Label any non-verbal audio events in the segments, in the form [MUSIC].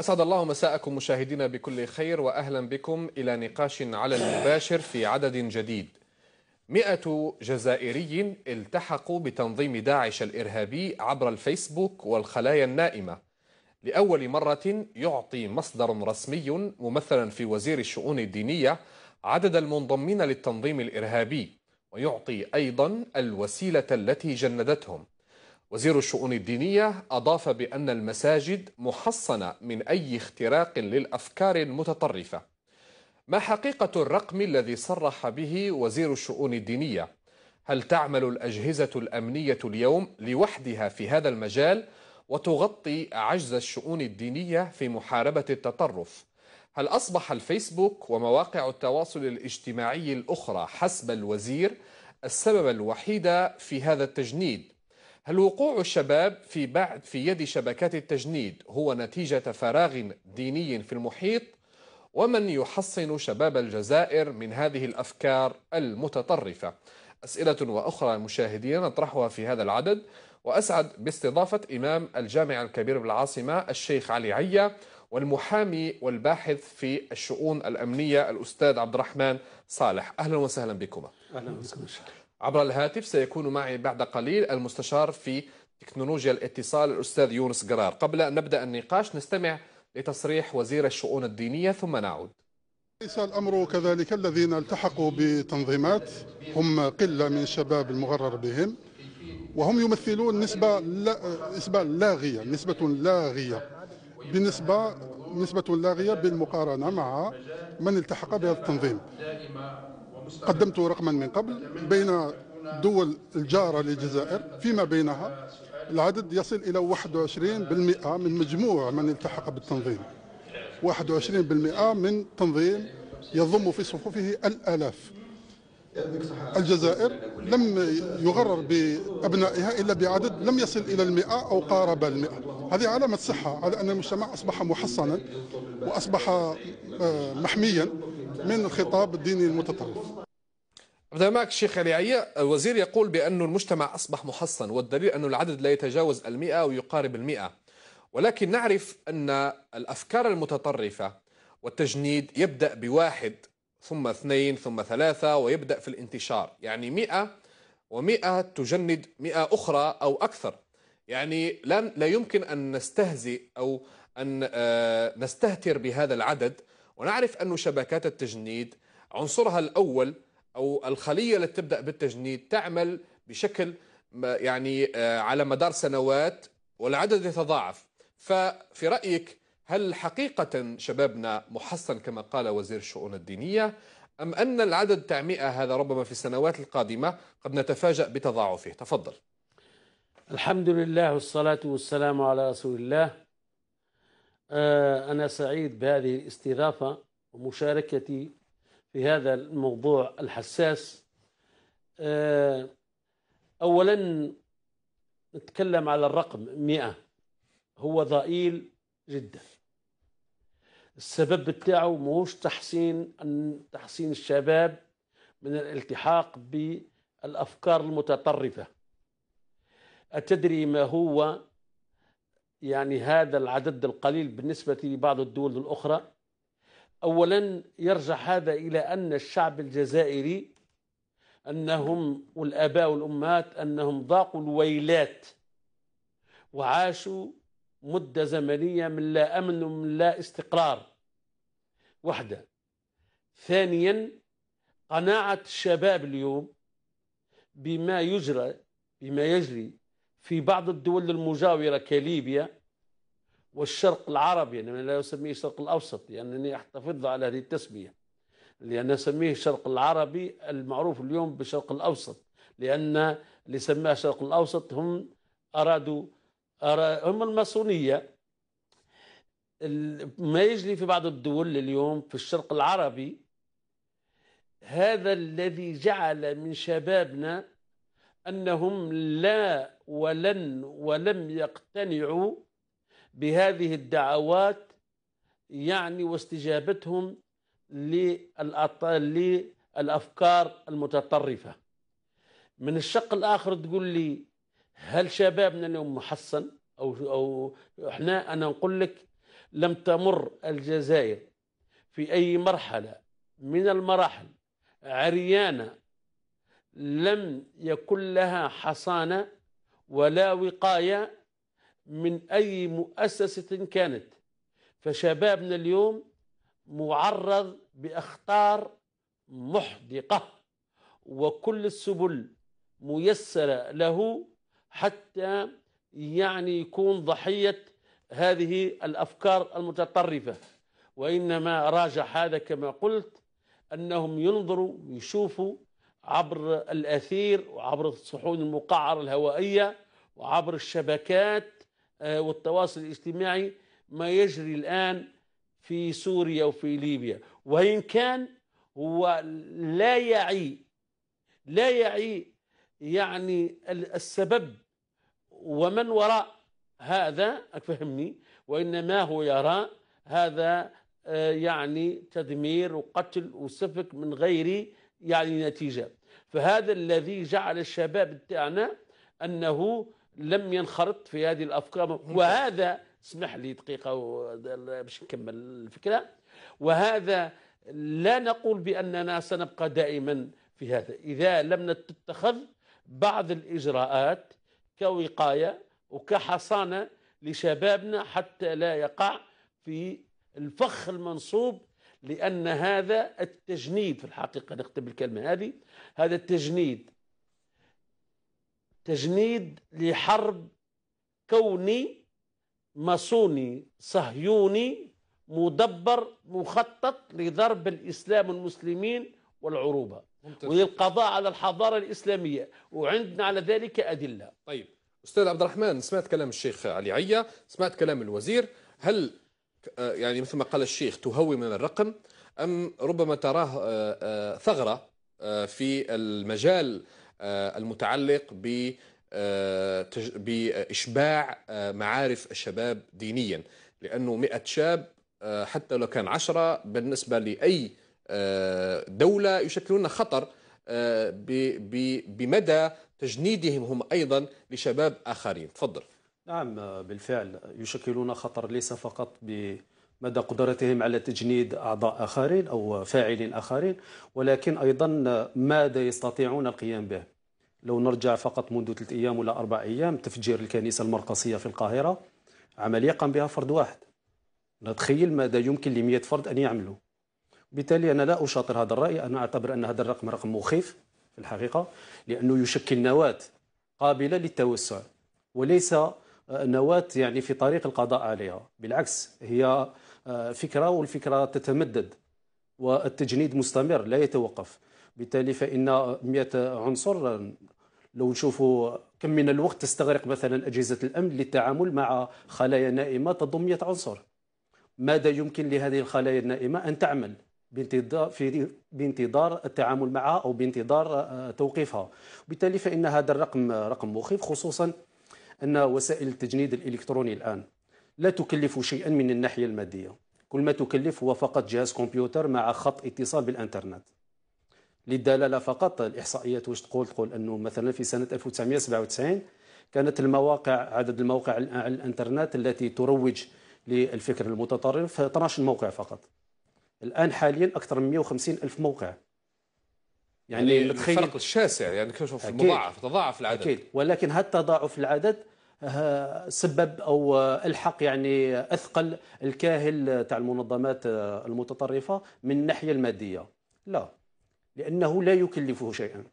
أسعد الله مساءكم مشاهدينا بكل خير وأهلا بكم إلى نقاش على المباشر في عدد جديد مئة جزائري التحقوا بتنظيم داعش الإرهابي عبر الفيسبوك والخلايا النائمة لأول مرة يعطي مصدر رسمي ممثلا في وزير الشؤون الدينية عدد المنضمين للتنظيم الإرهابي ويعطي أيضا الوسيلة التي جندتهم وزير الشؤون الدينية أضاف بأن المساجد محصنة من أي اختراق للأفكار المتطرفة. ما حقيقة الرقم الذي صرح به وزير الشؤون الدينية؟ هل تعمل الأجهزة الأمنية اليوم لوحدها في هذا المجال وتغطي عجز الشؤون الدينية في محاربة التطرف؟ هل أصبح الفيسبوك ومواقع التواصل الاجتماعي الأخرى حسب الوزير السبب الوحيد في هذا التجنيد؟ هل وقوع الشباب في بعد في يد شبكات التجنيد هو نتيجة فراغ ديني في المحيط؟ ومن يحصن شباب الجزائر من هذه الأفكار المتطرفة؟ أسئلة وأخرى مشاهدينا نطرحها في هذا العدد وأسعد باستضافة إمام الجامع الكبير بالعاصمة الشيخ علي عيا والمحامي والباحث في الشؤون الأمنية الأستاذ عبد الرحمن صالح أهلا وسهلا بكما أهلا وسهلا عبر الهاتف سيكون معي بعد قليل المستشار في تكنولوجيا الاتصال الأستاذ يونس قرار قبل أن نبدأ النقاش نستمع لتصريح وزير الشؤون الدينية ثم نعود ليس الأمر كذلك الذين التحقوا بتنظيمات هم قلة من الشباب المغرر بهم وهم يمثلون نسبة لا نسبة لاغية نسبة لاغية بنسبة نسبة لاغية بالمقارنة مع من التحق بهذا التنظيم قدمت رقما من قبل بين دول الجارة للجزائر فيما بينها العدد يصل إلى 21% من مجموع من التحق بالتنظيم 21% من تنظيم يضم في صفوفه الآلاف الجزائر لم يغرر بأبنائها إلا بعدد لم يصل إلى المئة أو قارب المئة هذه علامة صحة على أن المجتمع أصبح محصنا وأصبح آه، محميا من الخطاب الديني المتطرف عبد الملك الشيخ علي الوزير يقول بأن المجتمع أصبح محصن والدليل أن العدد لا يتجاوز المئة ويقارب المئة ولكن نعرف أن الأفكار المتطرفة والتجنيد يبدأ بواحد ثم اثنين ثم ثلاثة ويبدأ في الانتشار يعني مئة ومئة تجند مئة أخرى أو أكثر يعني لا يمكن أن نستهزئ أو أن آه، نستهتر بهذا العدد ونعرف أن شبكات التجنيد عنصرها الأول او الخليه التي تبدا بالتجنيد تعمل بشكل يعني آه، على مدار سنوات والعدد يتضاعف ففي رايك هل حقيقه شبابنا محصن كما قال وزير الشؤون الدينيه ام ان العدد تعمئه هذا ربما في السنوات القادمه قد نتفاجا بتضاعفه تفضل الحمد لله والصلاه والسلام على رسول الله آه، انا سعيد بهذه الاستضافه ومشاركتي في هذا الموضوع الحساس آه، أولا نتكلم على الرقم 100 هو ضئيل جدا السبب بتاعه موش تحسين تحسين الشباب من الالتحاق بالأفكار المتطرفة أتدري ما هو يعني هذا العدد القليل بالنسبة لبعض الدول الأخرى أولا يرجع هذا إلى أن الشعب الجزائري أنهم والآباء والأمهات أنهم ضاقوا الويلات وعاشوا مدة زمنية من لا أمن ومن لا استقرار وحدة ثانيا قناعة الشباب اليوم بما يجرى بما يجري في بعض الدول المجاورة كليبيا والشرق العربي أنا يعني لا أسميه الشرق الأوسط لأنني يعني أحتفظ على هذه التسمية لأن أسميه الشرق العربي المعروف اليوم بالشرق الأوسط لأن اللي سماه الشرق الأوسط هم أرادوا هم الماسونية ما يجري في بعض الدول اليوم في الشرق العربي هذا الذي جعل من شبابنا أنهم لا ولن ولم يقتنعوا بهذه الدعوات يعني واستجابتهم للأفكار المتطرفة من الشق الآخر تقول لي هل شبابنا اليوم محصن أو, أو إحنا أنا نقول لك لم تمر الجزائر في أي مرحلة من المراحل عريانة لم يكن لها حصانة ولا وقاية من أي مؤسسة كانت فشبابنا اليوم معرض بأخطار محدقة وكل السبل ميسرة له حتى يعني يكون ضحية هذه الأفكار المتطرفة وإنما راجع هذا كما قلت أنهم ينظروا يشوفوا عبر الأثير وعبر الصحون المقعرة الهوائية وعبر الشبكات آه، والتواصل الاجتماعي ما يجري الآن في سوريا وفي ليبيا وإن كان هو لا يعي لا يعي يعني السبب ومن وراء هذا أفهمني وإنما هو يرى هذا آه، يعني تدمير وقتل وسفك من غير يعني نتيجة فهذا الذي جعل الشباب بتاعنا أنه لم ينخرط في هذه الافكار وهذا اسمح لي دقيقه باش نكمل الفكره وهذا لا نقول باننا سنبقى دائما في هذا اذا لم تتخذ بعض الاجراءات كوقايه وكحصانه لشبابنا حتى لا يقع في الفخ المنصوب لان هذا التجنيد في الحقيقه نختم الكلمه هذه هذا التجنيد تجنيد لحرب كوني ماسوني صهيوني مدبر مخطط لضرب الإسلام والمسلمين والعروبة وللقضاء على الحضارة الإسلامية وعندنا على ذلك أدلة طيب أستاذ عبد الرحمن سمعت كلام الشيخ علي عيا سمعت كلام الوزير هل آه، يعني مثل ما قال الشيخ تهوي من الرقم أم ربما تراه آه، آه، ثغرة في المجال آه، المتعلق ب آه، بإشباع آه، معارف الشباب دينيا لأنه 100 شاب حتى لو كان 10 بالنسبة لأي دولة يشكلون خطر بمدى تجنيدهم هم أيضا لشباب آخرين تفضل نعم بالفعل يشكلون خطر ليس فقط ب مدى قدرتهم على تجنيد أعضاء آخرين أو فاعلين آخرين ولكن أيضا ماذا يستطيعون القيام به لو نرجع فقط منذ ثلاث أيام ولا أربع أيام تفجير الكنيسة المرقسية في القاهرة عملية قام بها فرد واحد نتخيل ماذا يمكن لمية فرد أن يعملوا بالتالي أنا لا أشاطر هذا الرأي أنا أعتبر أن هذا الرقم رقم مخيف في الحقيقة لأنه يشكل نواة قابلة للتوسع وليس نواة يعني في طريق القضاء عليها بالعكس هي فكرة والفكرة تتمدد والتجنيد مستمر لا يتوقف بالتالي فإن 100 عنصر لو نشوفوا كم من الوقت تستغرق مثلا أجهزة الأمن للتعامل مع خلايا نائمة تضم 100 عنصر ماذا يمكن لهذه الخلايا النائمة أن تعمل بانتظار التعامل معها أو بانتظار آه، توقيفها بالتالي فإن هذا الرقم رقم مخيف خصوصا أن وسائل التجنيد الإلكتروني الآن لا تكلف شيئا من الناحية المادية كل ما تكلف هو فقط جهاز كمبيوتر مع خط اتصال بالانترنت للدلاله فقط الاحصائيات واش تقول تقول انه مثلا في سنه 1997 كانت المواقع عدد المواقع على الانترنت التي تروج للفكر المتطرف 12 موقع فقط الان حاليا اكثر من 150 الف موقع يعني, يعني الفرق الشاسع يعني كشف مضاعف تضاعف العدد اكيد ولكن هذا تضاعف العدد سبب او الحق يعني اثقل الكاهل تاع المنظمات المتطرفه من الناحيه الماديه لا لانه لا يكلفه شيئا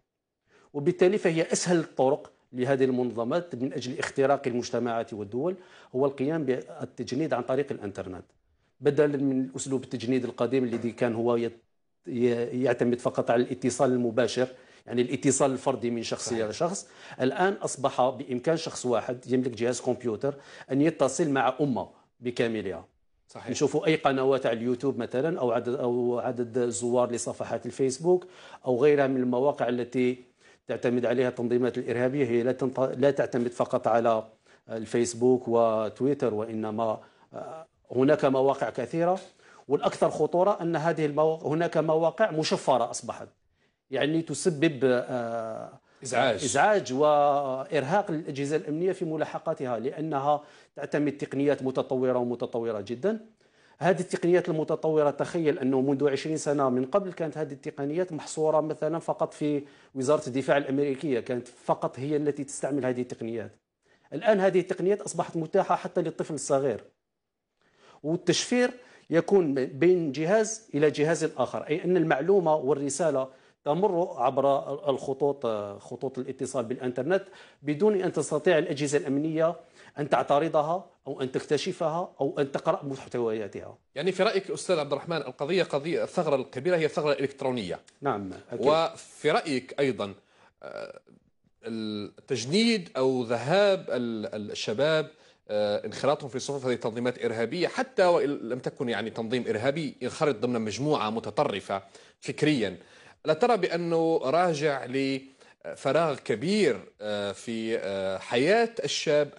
وبالتالي فهي اسهل الطرق لهذه المنظمات من اجل اختراق المجتمعات والدول هو القيام بالتجنيد عن طريق الانترنت بدلا من اسلوب التجنيد القديم الذي كان هو يعتمد فقط على الاتصال المباشر يعني الاتصال الفردي من شخص إلى شخص الآن أصبح بإمكان شخص واحد يملك جهاز كمبيوتر أن يتصل مع أمة بكاملها صحيح. نشوفوا اي قنوات على اليوتيوب مثلا او عدد او عدد الزوار لصفحات الفيسبوك او غيرها من المواقع التي تعتمد عليها التنظيمات الارهابيه هي لا, تنط... لا تعتمد فقط على الفيسبوك وتويتر وانما آه، هناك مواقع كثيره والاكثر خطوره ان هذه المواقع هناك مواقع مشفره اصبحت يعني تسبب آه، ازعاج ازعاج وارهاق للاجهزه الامنيه في ملاحقاتها لانها تعتمد تقنيات متطوره ومتطوره جدا هذه التقنيات المتطوره تخيل انه منذ 20 سنه من قبل كانت هذه التقنيات محصوره مثلا فقط في وزاره الدفاع الامريكيه كانت فقط هي التي تستعمل هذه التقنيات الان هذه التقنيات اصبحت متاحه حتى للطفل الصغير والتشفير يكون بين جهاز الى جهاز اخر اي ان المعلومه والرساله تمر عبر الخطوط خطوط الاتصال بالانترنت بدون ان تستطيع الاجهزه الامنيه ان تعترضها او ان تكتشفها او ان تقرا محتوياتها. يعني في رايك استاذ عبد الرحمن القضيه قضيه الثغره الكبيره هي الثغره الالكترونيه. نعم أكيد. وفي رايك ايضا آه، التجنيد او ذهاب الشباب آه، انخراطهم في صفوف هذه التنظيمات الارهابيه حتى وان لم تكن يعني تنظيم ارهابي ينخرط ضمن مجموعه متطرفه فكريا ألا ترى بأنه راجع لفراغ كبير آه، في آه، حياة الشاب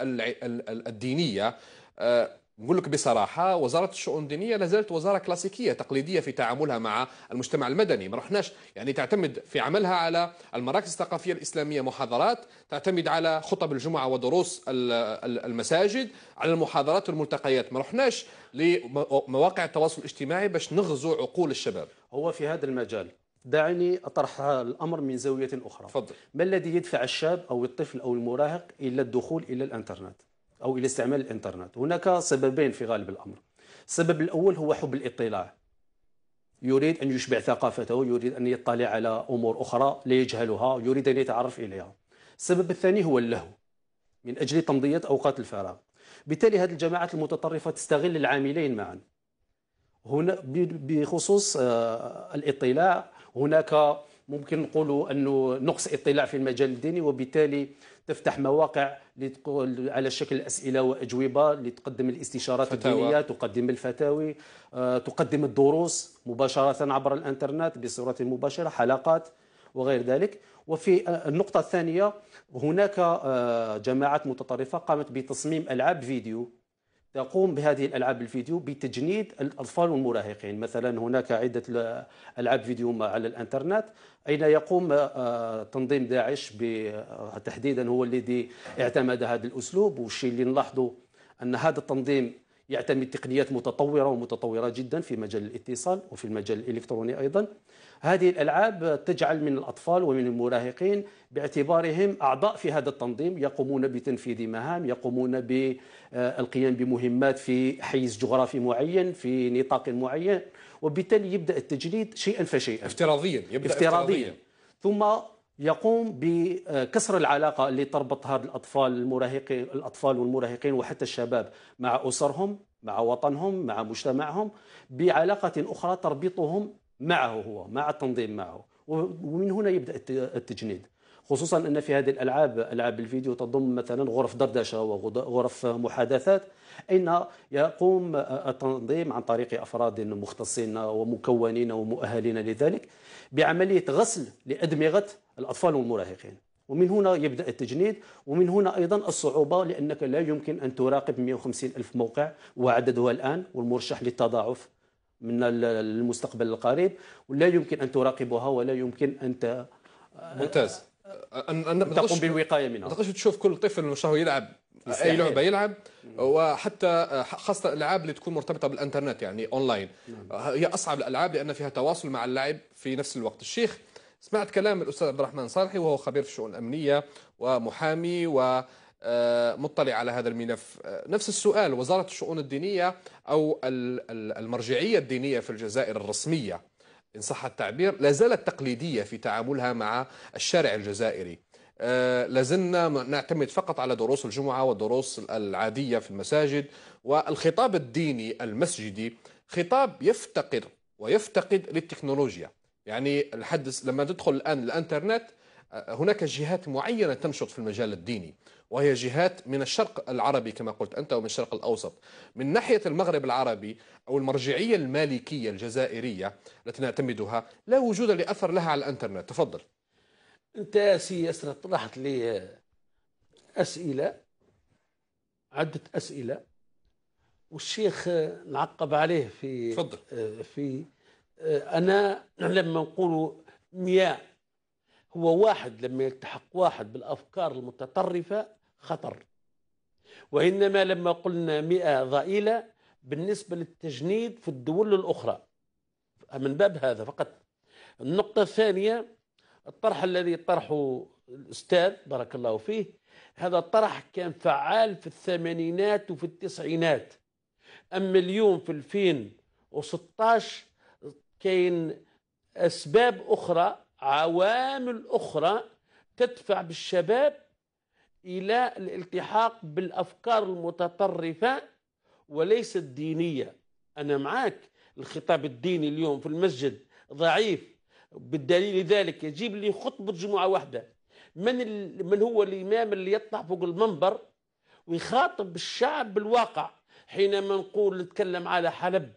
الدينية آه، نقول لك بصراحة وزارة الشؤون الدينية لازالت وزارة كلاسيكية تقليدية في تعاملها مع المجتمع المدني ما رحناش يعني تعتمد في عملها على المراكز الثقافية الإسلامية محاضرات تعتمد على خطب الجمعة ودروس المساجد على المحاضرات والملتقيات ما رحناش لمواقع التواصل الاجتماعي باش نغزو عقول الشباب هو في هذا المجال دعني أطرح الأمر من زاوية أخرى فضل. ما الذي يدفع الشاب أو الطفل أو المراهق إلى الدخول إلى الإنترنت أو إلى استعمال الإنترنت هناك سببين في غالب الأمر السبب الأول هو حب الاطلاع يريد أن يشبع ثقافته يريد أن يطلع على أمور أخرى لا يجهلها يريد أن يتعرف إليها السبب الثاني هو اللهو من أجل تمضية أوقات الفراغ بالتالي هذه الجماعات المتطرفة تستغل العاملين معا هنا بخصوص آه، الاطلاع هناك ممكن نقولوا انه نقص اطلاع في المجال الديني وبالتالي تفتح مواقع لتقول على شكل اسئله واجوبه لتقدم الاستشارات فتاوى. الدينيه تقدم الفتاوي آه، تقدم الدروس مباشره عبر الانترنت بصوره مباشره حلقات وغير ذلك وفي آه، النقطه الثانيه هناك آه، جماعات متطرفه قامت بتصميم العاب فيديو تقوم بهذه الالعاب الفيديو بتجنيد الاطفال والمراهقين مثلا هناك عده العاب فيديو على الانترنت اين يقوم آه، تنظيم داعش تحديدا هو الذي اعتمد هذا الاسلوب والشيء اللي نلاحظه ان هذا التنظيم يعتمد تقنيات متطورة ومتطورة جدا في مجال الاتصال وفي المجال الإلكتروني أيضا هذه الألعاب تجعل من الأطفال ومن المراهقين باعتبارهم أعضاء في هذا التنظيم يقومون بتنفيذ مهام يقومون بالقيام بمهمات في حيز جغرافي معين في نطاق معين وبالتالي يبدأ التجنيد شيئا فشيئا افتراضيا يبدأ افتراضيا, افتراضياً. ثم يقوم بكسر العلاقة اللي تربط هذه الأطفال المراهقين الأطفال والمراهقين وحتى الشباب مع أسرهم مع وطنهم مع مجتمعهم بعلاقة أخرى تربطهم معه هو مع التنظيم معه ومن هنا يبدأ التجنيد خصوصا أن في هذه الألعاب ألعاب الفيديو تضم مثلا غرف دردشة وغرف محادثات أين يقوم التنظيم عن طريق أفراد مختصين ومكونين ومؤهلين لذلك بعملية غسل لأدمغة الأطفال والمراهقين ومن هنا يبدأ التجنيد ومن هنا أيضا الصعوبة لأنك لا يمكن أن تراقب 150 ألف موقع وعددها الآن والمرشح للتضاعف من المستقبل القريب ولا يمكن أن تراقبها ولا يمكن أن ممتاز أن, أن تقوم بالوقاية منها تقدرش تشوف كل طفل مشاه يلعب اي لعبه يلعب وحتى خاصه الالعاب اللي تكون مرتبطه بالانترنت يعني اونلاين نعم. هي اصعب الالعاب لان فيها تواصل مع اللاعب في نفس الوقت الشيخ سمعت كلام الأستاذ عبد الرحمن صالحي وهو خبير في الشؤون الأمنية ومحامي و آه، مطلع على هذا الملف آه، نفس السؤال وزارة الشؤون الدينية أو المرجعية الدينية في الجزائر الرسمية إن صح التعبير لا زالت تقليدية في تعاملها مع الشارع الجزائري آه، لازلنا نعتمد فقط على دروس الجمعة والدروس العادية في المساجد والخطاب الديني المسجدي خطاب يفتقر ويفتقد للتكنولوجيا يعني الحد لما تدخل الآن الإنترنت آه، هناك جهات معينة تنشط في المجال الديني وهي جهات من الشرق العربي كما قلت أنت ومن الشرق الأوسط من ناحية المغرب العربي أو المرجعية المالكية الجزائرية التي نعتمدها لا وجود لأثر لها على الإنترنت تفضل أنت يا سي ياسر طرحت لي أسئلة عدة أسئلة والشيخ نعقب عليه في تفضل آه، في آه، أنا لما نقول مياء هو واحد لما يلتحق واحد بالأفكار المتطرفة خطر وإنما لما قلنا مئة ضئيلة بالنسبة للتجنيد في الدول الأخرى من باب هذا فقط النقطة الثانية الطرح الذي طرحه الأستاذ بارك الله فيه هذا الطرح كان فعال في الثمانينات وفي التسعينات أما اليوم في 2016 كاين اسباب اخرى عوامل اخرى تدفع بالشباب الى الالتحاق بالافكار المتطرفه وليس الدينيه انا معاك الخطاب الديني اليوم في المسجد ضعيف بالدليل ذلك يجيب لي خطبه جمعه واحده من من هو الامام اللي يطلع فوق المنبر ويخاطب الشعب بالواقع حينما نقول نتكلم على حلب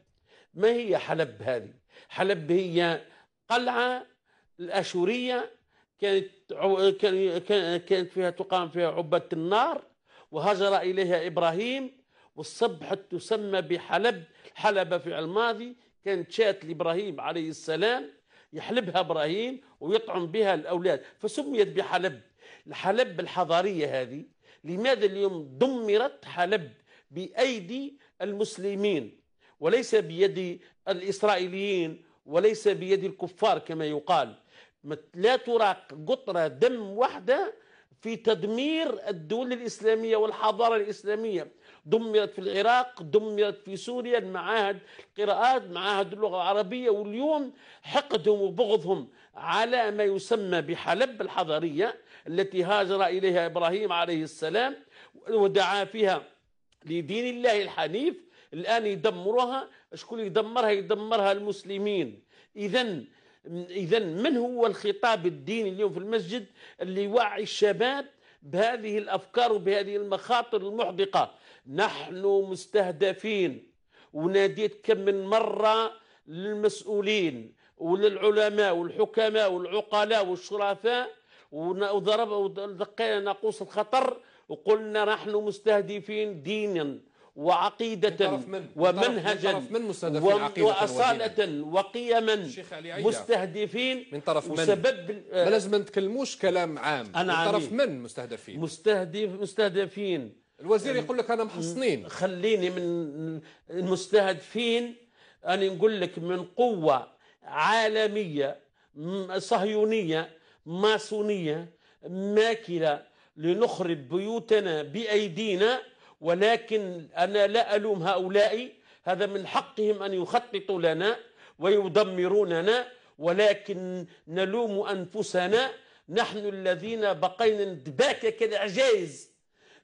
ما هي حلب هذه حلب هي قلعة الأشورية كانت كانت فيها تقام فيها عبة النار وهجر إليها إبراهيم والصبح تسمى بحلب حلب في الماضي كانت شات لإبراهيم عليه السلام يحلبها إبراهيم ويطعم بها الأولاد فسميت بحلب الحلب الحضارية هذه لماذا اليوم دمرت حلب بأيدي المسلمين وليس بيد الإسرائيليين وليس بيد الكفار كما يقال لا تراق قطرة دم واحدة في تدمير الدول الإسلامية والحضارة الإسلامية دمرت في العراق دمرت في سوريا المعاهد القراءات معاهد اللغة العربية واليوم حقدهم وبغضهم على ما يسمى بحلب الحضارية التي هاجر إليها إبراهيم عليه السلام ودعا فيها لدين الله الحنيف الآن يدمرها شكون يدمرها يدمرها المسلمين اذا اذا من هو الخطاب الديني اليوم في المسجد اللي يوعي الشباب بهذه الافكار وبهذه المخاطر المحدقه نحن مستهدفين وناديت كم من مره للمسؤولين وللعلماء والحكماء والعقلاء والشرفاء وضرب ودقينا ناقوس الخطر وقلنا نحن مستهدفين دينا وعقيدة من ومنهجا من من وأصالة وقيما مستهدفين من طرف من وسبب ما لازم نتكلموش كلام عام أنا من طرف من مستهدفين مستهدف مستهدفين الوزير يقول لك أنا محصنين خليني من المستهدفين أنا نقول لك من قوة عالمية صهيونية ماسونية ماكلة لنخرب بيوتنا بأيدينا ولكن أنا لا ألوم هؤلاء هذا من حقهم أن يخططوا لنا ويدمروننا ولكن نلوم أنفسنا نحن الذين بقينا دباكة كالعجايز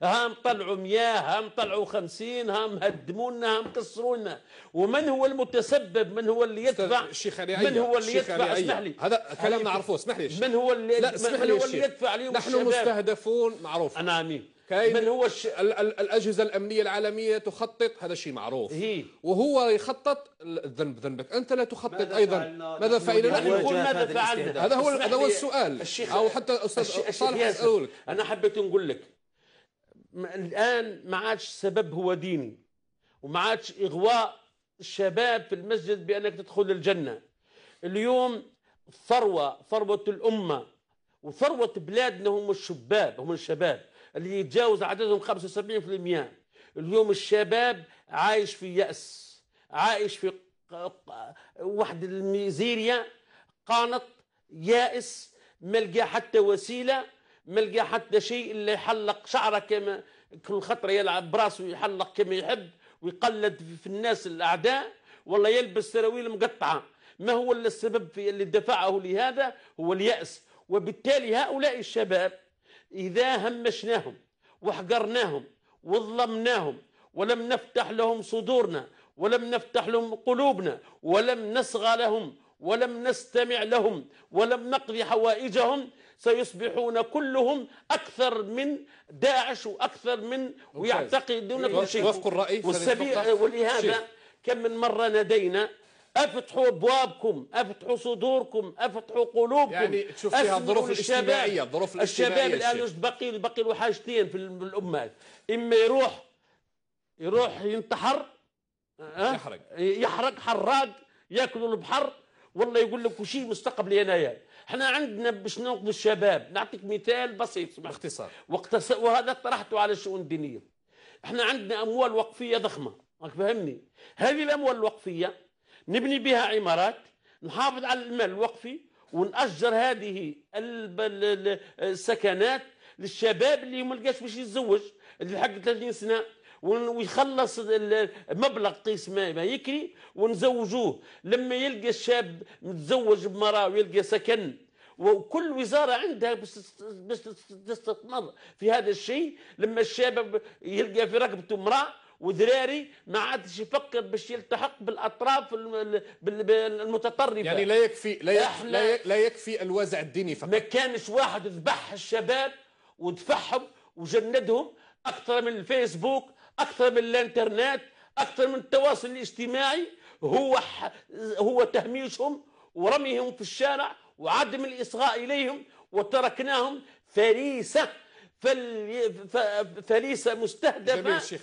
هم طلعوا مياه هم طلعوا خمسين هم هدمونا هم كسرونا ومن هو المتسبب من هو اللي يدفع علي من هو اللي يدفع اسمح لي هذا كلام نعرفه اسمح لي من هو اللي لا اسمح لي هو اللي يدفع عليهم نحن الشباب. مستهدفون معروف امين كاين من هو الش... ال... ال... الاجهزه الامنيه العالميه تخطط هذا شيء معروف هي. وهو يخطط الذنب ذنبك انت لا تخطط ماذا ايضا فعلنا ماذا فعلنا نقول ماذا فعلنا هذا هو هذا هو السؤال الشيخ او حتى استاذ صالح اسالك انا حبيت نقول لك الان ما عادش السبب هو ديني وما عادش اغواء الشباب في المسجد بانك تدخل الجنه اليوم ثروه ثروه الامه وثروه بلادنا هم الشباب هم الشباب اللي يتجاوز عددهم 75% اليوم الشباب عايش في يأس عايش في واحد الميزيريا قانط يائس ما لقى حتى وسيله ما لقى حتى شيء اللي يحلق شعره كما كل خطره يلعب براسه ويحلق كما يحب ويقلد في الناس الاعداء ولا يلبس سراويل مقطعه ما هو السبب في اللي دفعه لهذا هو الياس وبالتالي هؤلاء الشباب إذا همشناهم وحقرناهم وظلمناهم ولم نفتح لهم صدورنا ولم نفتح لهم قلوبنا ولم نصغى لهم ولم نستمع لهم ولم نقضي حوائجهم سيصبحون كلهم اكثر من داعش واكثر من ويعتقدون كل شيء وفق الراي والسبيل ولهذا كم من مره نادينا افتحوا ابوابكم افتحوا صدوركم افتحوا قلوبكم يعني تشوف فيها الظروف الاجتماعيه الظروف الاجتماعيه الشباب الان باقي باقي له حاجتين في الامهات اما يروح يروح ينتحر أه؟ يحرق يحرق حراق ياكلوا البحر والله يقول لك وشي مستقبلي انايا احنا عندنا باش ننقذ الشباب نعطيك مثال بسيط باختصار وقت وهذا طرحته على الشؤون الدينيه احنا عندنا اموال وقفيه ضخمه راك فهمني هذه الاموال الوقفيه نبني بها عمارات نحافظ على المال الوقفي ونأجر هذه السكنات للشباب اللي ما لقاش باش يتزوج اللي حق 30 سنه ويخلص المبلغ قيس ما يكري ونزوجوه لما يلقى الشاب متزوج بمراه ويلقى سكن وكل وزاره عندها باش تستثمر في هذا الشيء لما الشاب يلقى في رقبته امراه وذراري ما عادش يفكر باش يلتحق بالاطراف المتطرفه يعني لا يكفي لا يكفي, لا يكفي الوازع الديني فقط ما كانش واحد ذبح الشباب ودفعهم وجندهم اكثر من الفيسبوك اكثر من الانترنت اكثر من التواصل الاجتماعي هو هو تهميشهم ورميهم في الشارع وعدم الاصغاء اليهم وتركناهم فريسه فليس مستهدفة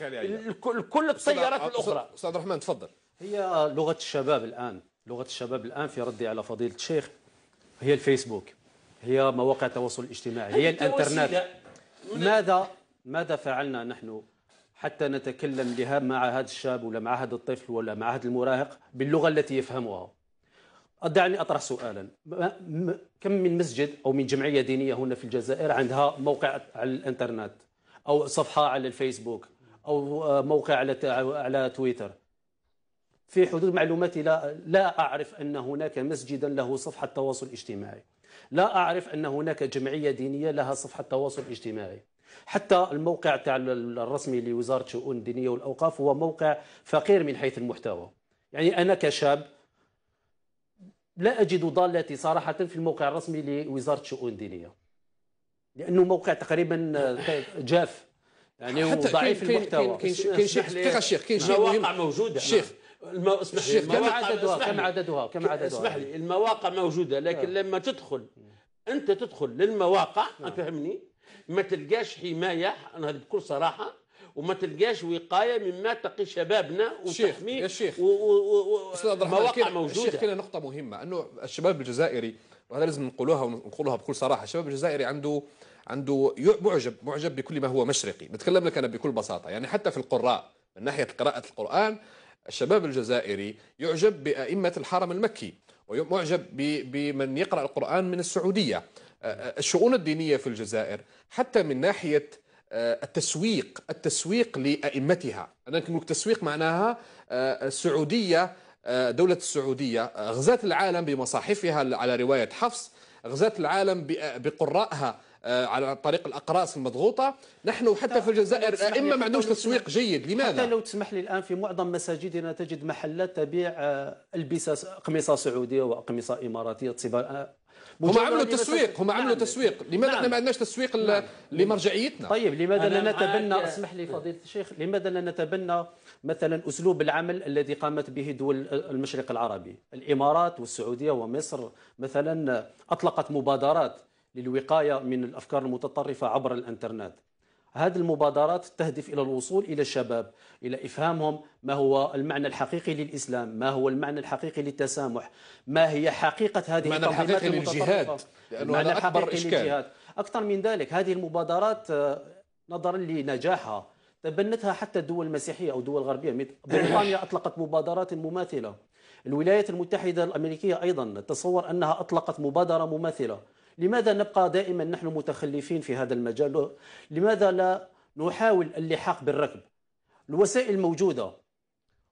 كل التيارات الأخرى أستاذ عبد الرحمن تفضل هي لغة الشباب الآن لغة الشباب الآن في ردي على فضيلة الشيخ هي الفيسبوك هي مواقع التواصل الاجتماعي هي الانترنت ماذا ماذا فعلنا نحن حتى نتكلم لها مع هذا الشاب ولا مع هذا الطفل ولا مع هذا المراهق باللغة التي يفهمها دعني أطرح سؤالا كم من مسجد أو من جمعية دينية هنا في الجزائر عندها موقع على الإنترنت أو صفحة على الفيسبوك أو موقع على على تويتر في حدود معلوماتي لا لا أعرف أن هناك مسجدا له صفحة تواصل اجتماعي لا أعرف أن هناك جمعية دينية لها صفحة تواصل اجتماعي حتى الموقع تاع الرسمي لوزاره الشؤون الدينيه والاوقاف هو موقع فقير من حيث المحتوى يعني انا كشاب لا أجد ضالتي صراحة في الموقع الرسمي لوزارة الشؤون الدينية لأنه موقع تقريبا آه، جاف يعني وضعيف المحتوى كاين شي دقيقة الشيخ كاين شي مواقع موجودة الشيخ اسمح لي كم عددها كم عددها كم عددها اسمح لي يعني. المواقع موجودة لكن نعم. لما تدخل أنت تدخل للمواقع نعم. فهمني ما تلقاش حماية أنا هذه بكل صراحة وما تلقاش وقايه مما تقي شبابنا وتحميه يا شيخ و... و... و... مواقع موجوده الشيخ كاين نقطه مهمه انه الشباب الجزائري وهذا لازم نقولوها ونقولها بكل صراحه الشباب الجزائري عنده عنده معجب معجب بكل ما هو مشرقي نتكلم لك انا بكل بساطه يعني حتى في القراء من ناحيه قراءه القران الشباب الجزائري يعجب بائمه الحرم المكي ومعجب بمن يقرا القران من السعوديه الشؤون الدينيه في الجزائر حتى من ناحيه آه، التسويق التسويق لأئمتها أنا نقول تسويق معناها آه، السعودية آه، دولة السعودية غزات العالم بمصاحفها على رواية حفص غزات العالم بقرائها على طريق الاقراص المضغوطه نحن حتى في الجزائر اما ما عندوش تسويق جيد لماذا حتى لو تسمح لي الان في معظم مساجدنا تجد محلات تبيع البسه اقمصه سعوديه واقمصه اماراتيه هم عملوا تسويق هم نعم. عملوا تسويق لماذا نعم. احنا ما عندناش تسويق نعم. لمرجعيتنا طيب لماذا لا نتبنى اسمح لي فضيله الشيخ لماذا لا نتبنى مثلا اسلوب العمل الذي قامت به دول المشرق العربي الامارات والسعوديه ومصر مثلا اطلقت مبادرات للوقايه من الافكار المتطرفه عبر الانترنت هذه المبادرات تهدف الى الوصول الى الشباب الى افهامهم ما هو المعنى الحقيقي للاسلام ما هو المعنى الحقيقي للتسامح ما هي حقيقه هذه المعنى الحقيقي للجهاد لانه هذا اكبر اشكال اكثر من ذلك هذه المبادرات آه، نظرا لنجاحها تبنتها حتى الدول المسيحيه او الدول الغربيه [LAUGHS] بريطانيا اطلقت مبادرات مماثله الولايات المتحده الامريكيه ايضا تصور انها اطلقت مبادره مماثله لماذا نبقى دائما نحن متخلفين في هذا المجال لماذا لا نحاول اللحاق بالركب الوسائل موجودة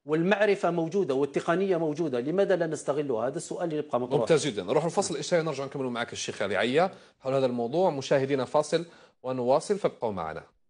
والمعرفة موجودة والتقنية موجودة لماذا لا نستغلها هذا السؤال اللي يبقى مطروح ممتاز جدا نروح الفصل الإشاري نرجع نكمل معك الشيخ علي عيا حول هذا الموضوع مشاهدينا فاصل ونواصل فابقوا معنا